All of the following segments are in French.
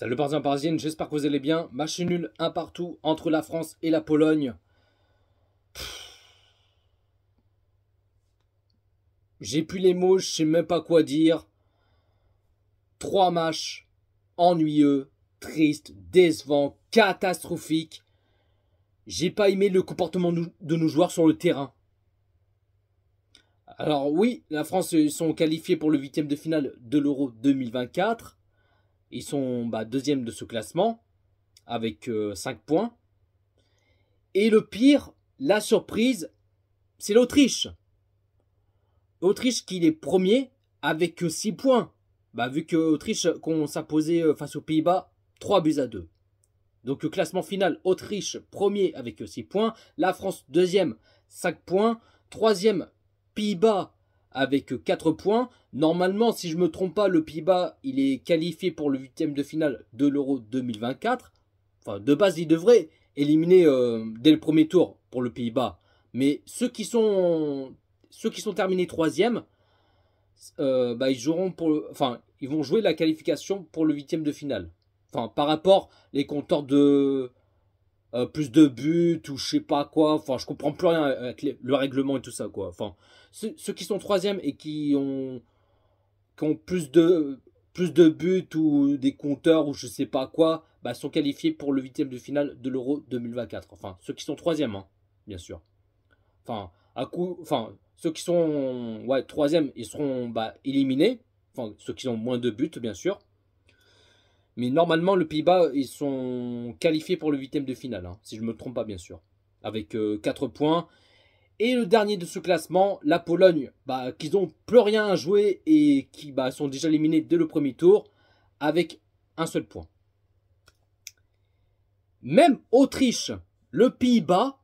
Salut Parisien Parisienne, j'espère que vous allez bien. Match nul, un partout entre la France et la Pologne. J'ai plus les mots, je sais même pas quoi dire. Trois matchs ennuyeux, tristes, décevants, catastrophiques. J'ai pas aimé le comportement de nos joueurs sur le terrain. Alors oui, la France sont qualifiés pour le huitième de finale de l'Euro 2024. Ils sont bah, deuxième de ce classement avec 5 euh, points. Et le pire, la surprise, c'est l'Autriche. Autriche qui est premier avec 6 euh, points. Bah, vu qu'Autriche euh, qu'on s'imposait face aux Pays-Bas, 3 buts à 2. Donc le classement final, Autriche premier avec 6 points. La France deuxième, 5 points. Troisième, Pays-Bas avec 4 points. Normalement, si je ne me trompe pas, le Pays-Bas, il est qualifié pour le huitième de finale de l'Euro 2024. Enfin, de base, il devrait éliminer euh, dès le premier tour pour le Pays-Bas. Mais ceux qui sont, ceux qui sont terminés troisième, euh, bah, ils joueront pour, enfin, ils vont jouer la qualification pour le huitième de finale. Enfin, par rapport les compteurs de euh, plus de buts ou je sais pas quoi. Enfin, je comprends plus rien avec le règlement et tout ça quoi. Enfin, ceux, qui sont troisième et qui ont, qui ont plus de plus de buts ou des compteurs ou je sais pas quoi, bah, sont qualifiés pour le huitième de finale de l'Euro 2024. Enfin, ceux qui sont troisième, hein, bien sûr. Enfin, à coup, enfin, ceux qui sont ouais troisième, ils seront bah, éliminés. Enfin, ceux qui ont moins de buts, bien sûr. Mais normalement, le Pays-Bas, ils sont qualifiés pour le huitième de finale, hein, si je ne me trompe pas, bien sûr. Avec 4 euh, points et le dernier de ce classement, la Pologne, bah, qui n'ont plus rien à jouer et qui bah, sont déjà éliminés dès le premier tour avec un seul point. Même Autriche, le Pays-Bas,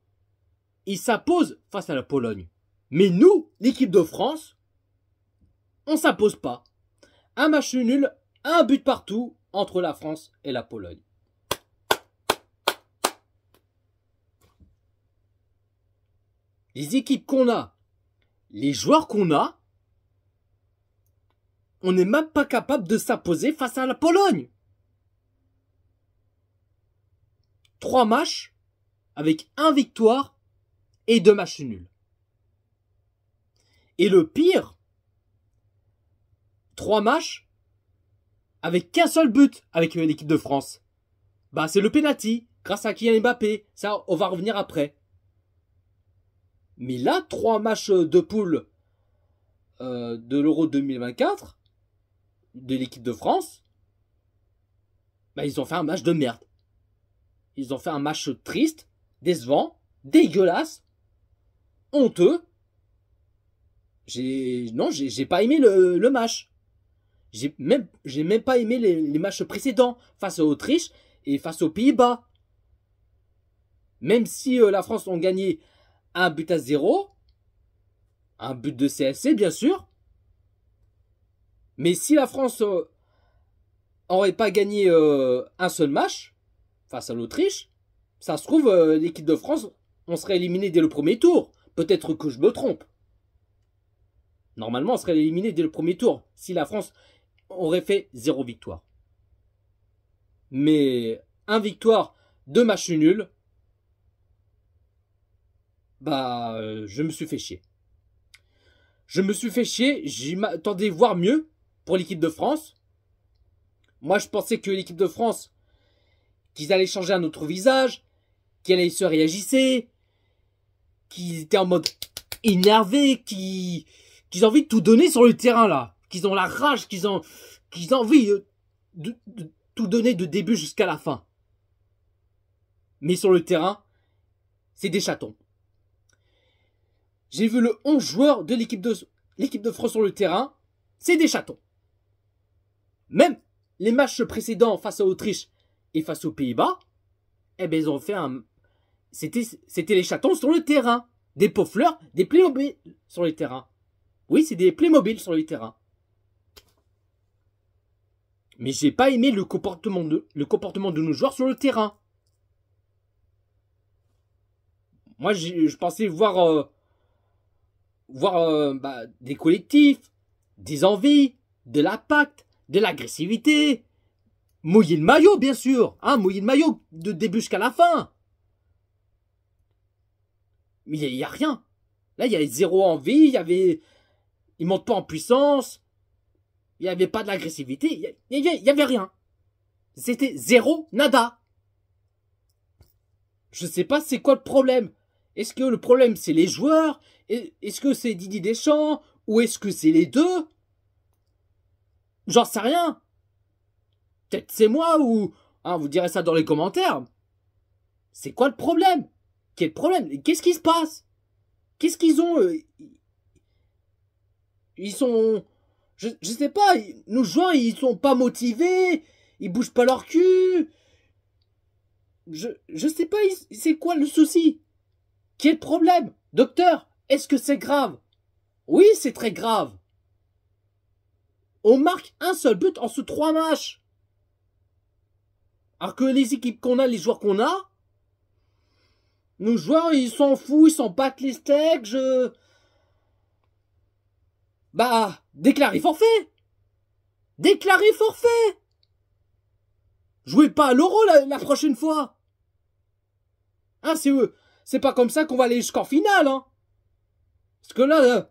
il s'impose face à la Pologne. Mais nous, l'équipe de France, on s'impose pas. Un match nul, un but partout entre la France et la Pologne. les équipes qu'on a, les joueurs qu'on a, on n'est même pas capable de s'imposer face à la Pologne. Trois matchs avec un victoire et deux matchs nuls. Et le pire, trois matchs avec qu'un seul but avec l'équipe de France. Bah c'est le penalty grâce à Kylian Mbappé. Ça, on va revenir après. Mais là, trois matchs euh, de poule euh, de l'Euro 2024 de l'équipe de France, bah, ils ont fait un match de merde. Ils ont fait un match triste, décevant, dégueulasse, honteux. J'ai non, j'ai pas aimé le, match. J'ai même j'ai même pas aimé les, matchs précédents face à l'Autriche et face aux Pays-Bas. Même si euh, la France ont gagné un but à zéro, un but de C.S.C. bien sûr. Mais si la France n'aurait euh, aurait pas gagné euh, un seul match face à l'Autriche, ça se trouve euh, l'équipe de France, on serait éliminé dès le premier tour. Peut-être que je me trompe. Normalement, on serait éliminé dès le premier tour si la France aurait fait zéro victoire. Mais un victoire, deux matchs nuls, bah, euh, je me suis fait chier. Je me suis fait chier, j'y m'attendais voir mieux pour l'équipe de France. Moi, je pensais que l'équipe de France, qu'ils allaient changer un autre visage, qu'elle allaient se réagisser, qu'ils étaient en mode énervé, qu'ils ont envie de tout donner sur le terrain, là. Qu'ils ont la rage, qu'ils ont, qu'ils ont envie euh, de tout donner de début jusqu'à la fin. Mais sur le terrain, c'est des chatons. J'ai vu le 11 joueur de l'équipe de, l'équipe de France sur le terrain. C'est des chatons. Même les matchs précédents face à Autriche et face aux Pays-Bas, eh ben, ils ont fait un, c'était, c'était les chatons sur le terrain. Des pauvres des playmobiles sur le terrain. Oui, c'est des playmobiles sur le terrain. Mais j'ai pas aimé le comportement, de, le comportement de nos joueurs sur le terrain. Moi, je pensais voir euh, Voir euh, bah, des collectifs, des envies, de l'impact, de l'agressivité. Mouiller le maillot, bien sûr. Hein, mouiller le maillot de début jusqu'à la fin. Mais il n'y a, rien. Là, il y avait zéro envie, il y avait... Il monte pas en puissance. Il n'y avait pas de l'agressivité. Il n'y avait rien. C'était zéro nada. Je sais pas c'est quoi le problème. Est-ce que le problème c'est les joueurs Est-ce que c'est Didier Deschamps Ou est-ce que c'est les deux J'en sais rien. Peut-être c'est moi ou hein, vous direz ça dans les commentaires. C'est quoi le problème Quel problème Qu'est-ce qui se passe Qu'est-ce qu'ils ont Ils sont je, je sais pas, nos joueurs ils sont pas motivés, ils bougent pas leur cul. Je je sais pas, c'est quoi le souci quel problème Docteur, est-ce que c'est grave Oui, c'est très grave. On marque un seul but en ce trois matchs. Alors que les équipes qu'on a, les joueurs qu'on a, nos joueurs, ils s'en foutent, ils s'en battent les steaks, je... Bah, déclarer forfait Déclarer forfait Jouez pas à l'euro la, prochaine fois Hein, c'est eux c'est pas comme ça qu'on va aller jusqu'en finale, hein. Parce que là, euh,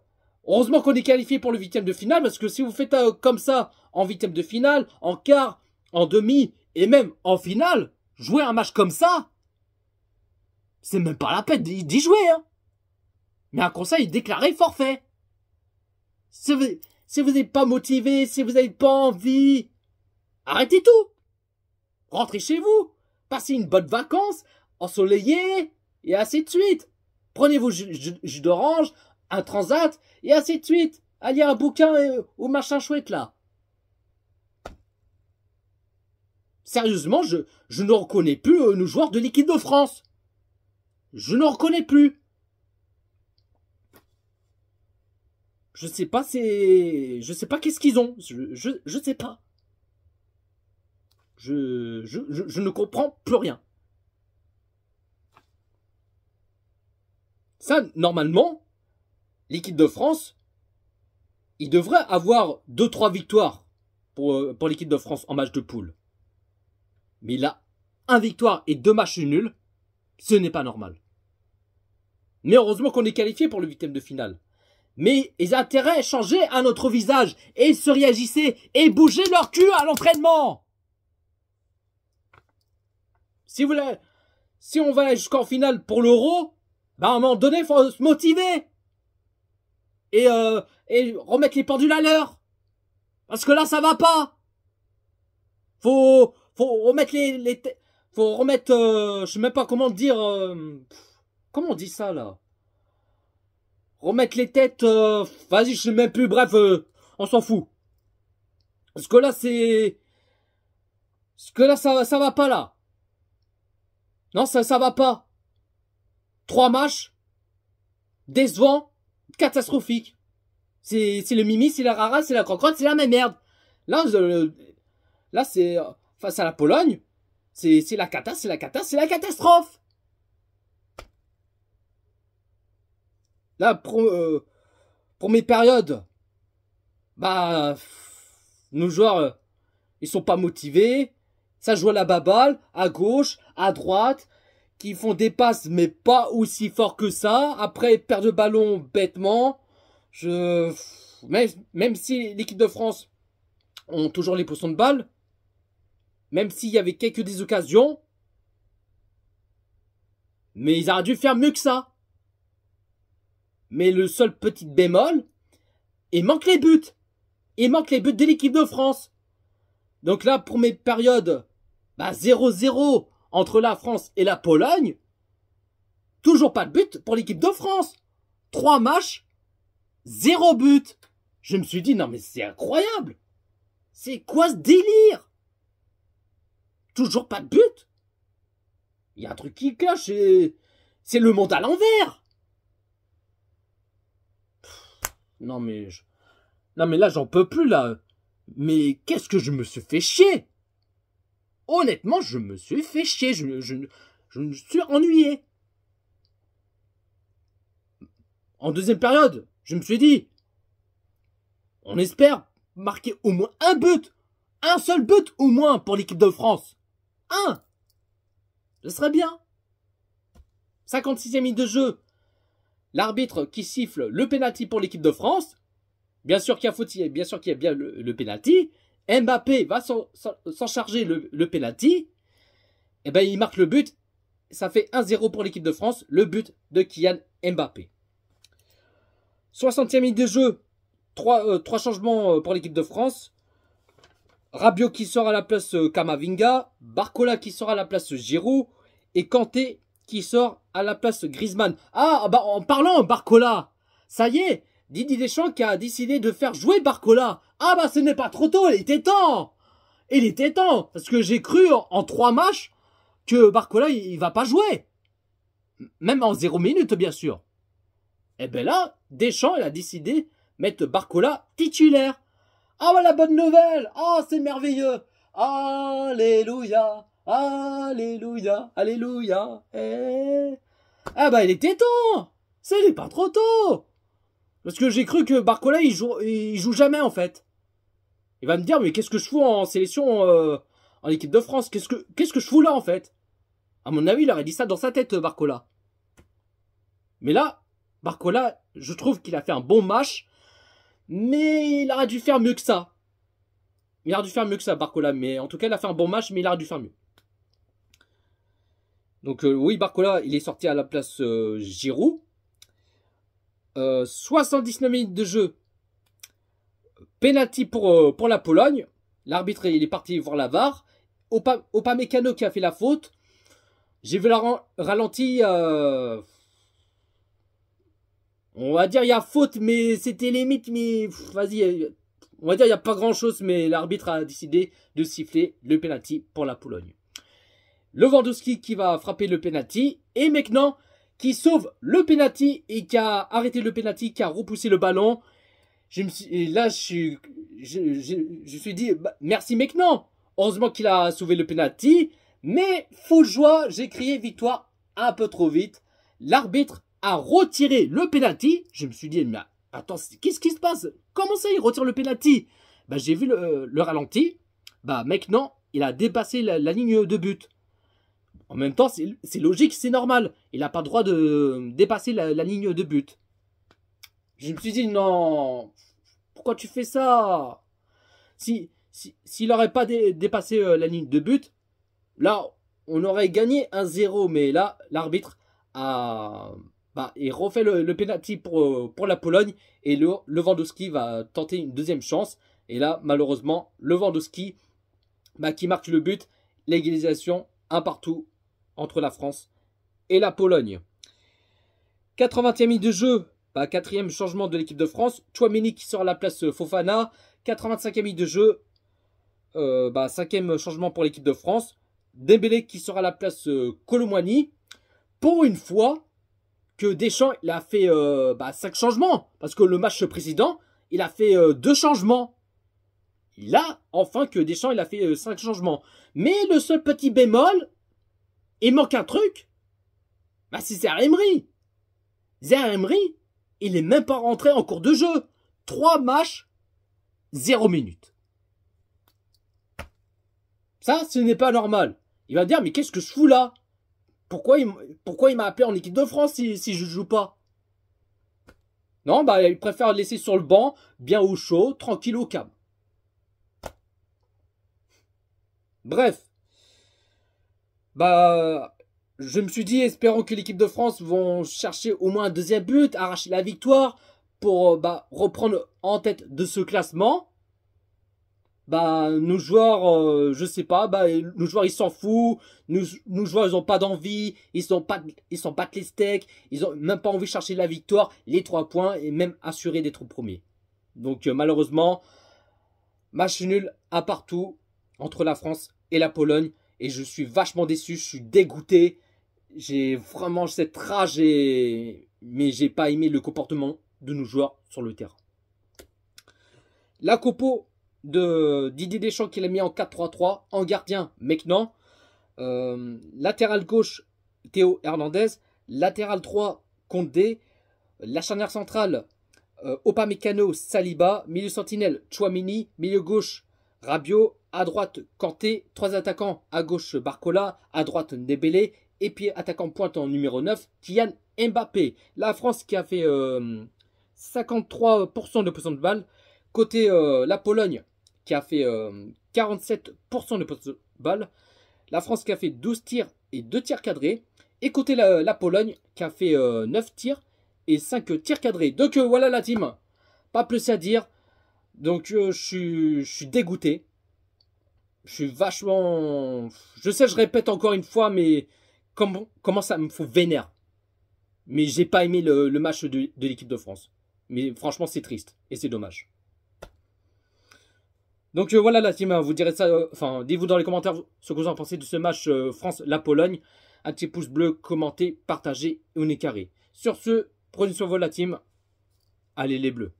heureusement qu'on est qualifié pour le huitième de finale, parce que si vous faites euh, comme ça en huitième de finale, en quart, en demi et même en finale, jouer un match comme ça, c'est même pas la peine d'y jouer, hein. Mais un conseil déclaré forfait. Si vous, n'êtes pas motivé, si vous n'avez pas envie, arrêtez tout. Rentrez chez vous. Passez une bonne vacance, ensoleillée, et ainsi de suite. Prenez vous jus, d'orange, un transat, et ainsi de suite. Allez un bouquin euh, ou machin chouette là. Sérieusement, je, ne reconnais plus euh, nos joueurs de l'équipe de France. Je ne reconnais plus. Je sais pas, c'est. Je sais pas qu'est-ce qu'ils ont. Je, je, sais pas. je ne comprends plus rien. Ça, normalement, l'équipe de France, il devrait avoir 2-3 victoires pour, euh, pour l'équipe de France en match de poule. Mais là, a 1 victoire et deux matchs nuls. Ce n'est pas normal. Mais heureusement qu'on est qualifié pour le huitième de finale. Mais ils intérêts à changer à notre visage et se réagissaient et bouger leur cul à l'entraînement. Si vous voulez, si on va jusqu'en finale pour l'euro, bah, à un moment donné, faut se motiver. Et, euh, et remettre les pendules à l'heure. Parce que là, ça va pas. Faut, faut remettre les, les faut remettre, euh, je sais même pas comment dire, euh, comment on dit ça là Remettre les têtes, euh, vas-y, je sais même plus, bref, on s'en fout. Parce que là, c'est, parce que là, ça, ça va pas là. Non, ça, ça va pas. Trois matchs décevants, catastrophiques. C'est le Mimi, c'est la Rara, c'est la crocodile, c'est la même merde. Là, là c'est euh, face à la Pologne. C'est la cata, c'est la cata, c'est la catastrophe. Là, pour, euh, mes périodes, bah, nos joueurs, euh, ils sont pas motivés. Ça joue à la baballe, à gauche, à droite, qui font des passes, mais pas aussi fort que ça. Après, perte de ballon bêtement. Je... Même, si l'équipe de France ont toujours les poissons de balle, même s'il y avait quelques des occasions, mais ils auraient dû faire mieux que ça. Mais le seul petit bémol, il manque les buts. Il manque les buts de l'équipe de France. Donc là, pour mes périodes, bah 0-0, entre la France et la Pologne, toujours pas de but pour l'équipe de France. Trois matchs, zéro but. Je me suis dit, non mais c'est incroyable. C'est quoi ce délire Toujours pas de but Il y a un truc qui cloche, c'est le monde à l'envers. Non mais... Je... Non mais là j'en peux plus là. Mais qu'est-ce que je me suis fait chier honnêtement, je me suis fait chier, je, me suis ennuyé. En deuxième période, je me suis dit, on espère marquer au moins un but, un seul but au moins pour l'équipe de France. Un Ce serait bien. 56e minute de jeu. L'arbitre qui siffle le pénalty pour l'équipe de France. Bien sûr qu'il y a bien sûr qu'il y a bien le, le pénalty. Mbappé va s'en charger le, penalty. Et eh ben il marque le but. Ça fait 1-0 pour l'équipe de France. Le but de Kylian Mbappé. 60e minute de jeu. Trois, euh, trois changements euh, pour l'équipe de France. Rabiot qui sort à la place euh, Kamavinga. Barcola qui sort à la place Giroud. Et Kanté qui sort à la place Griezmann. Ah, ah bah en parlant Barcola, ça y est, Didier Deschamps qui a décidé de faire jouer Barcola ah bah ce n'est pas trop tôt, il était temps Il était temps Parce que j'ai cru en, trois matchs que Barcola, il, ne va pas jouer. Même en zéro minute, bien sûr. Et eh bien là, Deschamps, elle a décidé mettre Barcola titulaire. Ah bah la bonne nouvelle Ah c'est merveilleux Alléluia Alléluia Alléluia eh. Ah bah il était temps Ce n'est pas trop tôt Parce que j'ai cru que Barcola il joue, il joue jamais en fait il va me dire mais qu'est-ce que je fous en sélection euh, en équipe de France Qu'est-ce que que je fous là en fait À mon avis, il aurait dit ça dans sa tête euh, Barcola. Mais là, Barcola, je trouve qu'il a fait un bon match, mais il aurait dû faire mieux que ça. Il aurait dû faire mieux que ça Barcola, mais en tout cas, il a fait un bon match, mais il aurait dû faire mieux. Donc euh, oui, Barcola, il est sorti à la place euh, Giroud. 79 minutes de jeu Penalty pour, euh, pour la Pologne. L'arbitre il est parti voir la VAR. Opa, qui a fait la faute. J'ai vu la ralenti. Euh, on va dire il y a faute, mais c'était limite, mais vas-y. Euh, on va dire il n'y a pas grand-chose, mais l'arbitre a décidé de siffler le penalty pour la Pologne. Lewandowski qui va frapper le penalty et maintenant qui sauve le penalty et qui a arrêté le penalty, qui a repoussé le ballon je suis, et là, je suis, je, suis dit, bah, merci maintenant. Heureusement qu'il a sauvé le penalty, mais faux joie, j'ai crié victoire un peu trop vite. L'arbitre a retiré le penalty. Je me suis dit, mais attends, qu'est-ce qui se passe Comment ça, il retire le penalty Bah, j'ai vu le, ralenti. Bah, maintenant il a dépassé la, ligne de but. En même temps, c'est logique, c'est normal. Il n'a pas le droit de dépasser la ligne de but. Je me suis dit, non, pourquoi tu fais ça Si s'il n'aurait pas dépassé euh, la ligne de but, là, on aurait gagné 1-0. Mais là, l'arbitre a bah, refait le, penalty euh, pour, la Pologne. Et le, Lewandowski va tenter une deuxième chance. Et là, malheureusement, Lewandowski bah, qui marque le but. L'égalisation, un partout entre la France et la Pologne. 80e de jeu, bah, quatrième changement de l'équipe de France. Tuamini qui sort à la place euh, Fofana. 85e minute de jeu. Euh, bah, cinquième changement pour l'équipe de France. Dembélé qui sera à la place euh, Pour une fois que Deschamps il a fait 5 euh, bah, cinq changements. Parce que le match précédent, il a fait deux changements. Il a enfin que Deschamps il a fait cinq changements. Mais le seul petit bémol, il manque un truc. Bah, c'est Zaire Emery. Emery, il n'est même pas rentré en cours de jeu. Trois matchs, zéro minute. Ça, ce n'est pas normal. Il va dire, mais qu'est-ce que je fous là Pourquoi il, pourquoi il m'a appelé en équipe de France si, si je ne joue pas Non, bah, il préfère le laisser sur le banc, bien au chaud, tranquille au calme. Bref. Bah, je me suis dit, espérons que l'équipe de France vont chercher au moins un deuxième but, arracher la victoire pour euh, bah, reprendre en tête de ce classement. Bah, nos joueurs, je euh, je sais pas, bah, nos joueurs ils s'en foutent, nos, nos, joueurs ils ont pas d'envie, ils sont pas, ils sont pas les steaks, ils ont même pas envie de chercher la victoire, les trois points et même assurer d'être premier. Donc euh, malheureusement, match nul à partout entre la France et la Pologne. Et je suis vachement déçu, je suis dégoûté. J'ai vraiment cette rage, et... mais j'ai pas aimé le comportement de nos joueurs sur le terrain. La copo de Didier Deschamps qui l'a mis en 4-3-3, en gardien maintenant. Euh, latéral gauche, Théo Hernandez. Latéral 3, Condé. La charnière centrale, Opa euh, Mécano, Saliba. Milieu sentinelle, Chouamini. Milieu gauche, Rabiot. À droite, Kanté. Trois attaquants. À gauche, Barcola. À droite, Nebelé. Et puis, attaquant pointe en numéro 9, Kylian Mbappé. La France qui a fait 53% euh, de possession de balle. Côté euh, la Pologne qui a fait 47% euh, de possession de balle. La France qui a fait 12 tirs et 2 tirs cadrés. Et côté la, la Pologne qui a fait 9 tirs et 5 tirs cadrés. Donc voilà la team. Pas plus à dire. Donc je suis dégoûté je suis vachement. Je sais, je répète encore une fois, mais comment, comment ça me faut vénère. Mais j'ai pas aimé le, match de, l'équipe de France. Mais franchement, c'est triste et c'est dommage. Donc euh, voilà la team, hein, vous direz ça, euh, enfin dites-vous dans les commentaires ce que vous en pensez de ce match euh, France-la-Pologne. Un petit pouce bleu, commentez, partagez, on est carré. Sur ce, prenez de vous la team, allez les bleus.